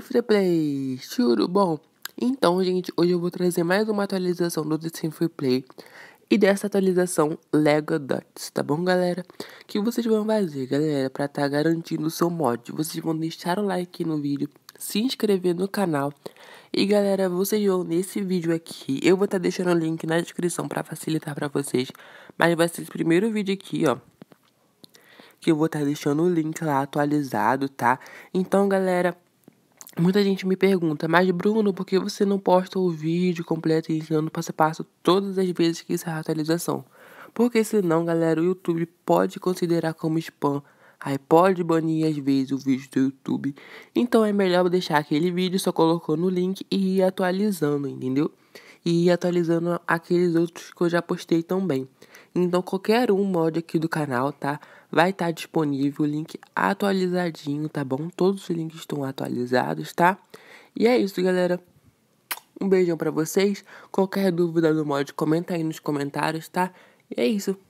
Free Play, tudo bom? Então, gente, hoje eu vou trazer mais uma atualização do The Sims Free Play e dessa atualização Lego Dots, tá bom, galera? O que vocês vão fazer, galera, para estar tá garantindo o seu mod? Vocês vão deixar o like no vídeo, se inscrever no canal e, galera, vocês vão nesse vídeo aqui. Eu vou estar tá deixando o link na descrição para facilitar para vocês, mas vai ser esse primeiro vídeo aqui, ó que eu vou estar tá deixando o link lá atualizado, tá? Então, galera, Muita gente me pergunta, mas Bruno, por que você não posta o vídeo completo ensinando passo a passo todas as vezes que encerrar a atualização? Porque senão, galera, o YouTube pode considerar como spam. Aí pode banir às vezes o vídeo do YouTube. Então é melhor deixar aquele vídeo só colocando o link e ir atualizando, entendeu? e atualizando aqueles outros que eu já postei também. Então qualquer um mod aqui do canal, tá? Vai estar tá disponível o link atualizadinho, tá bom? Todos os links estão atualizados, tá? E é isso, galera. Um beijão para vocês. Qualquer dúvida do mod, comenta aí nos comentários, tá? E é isso.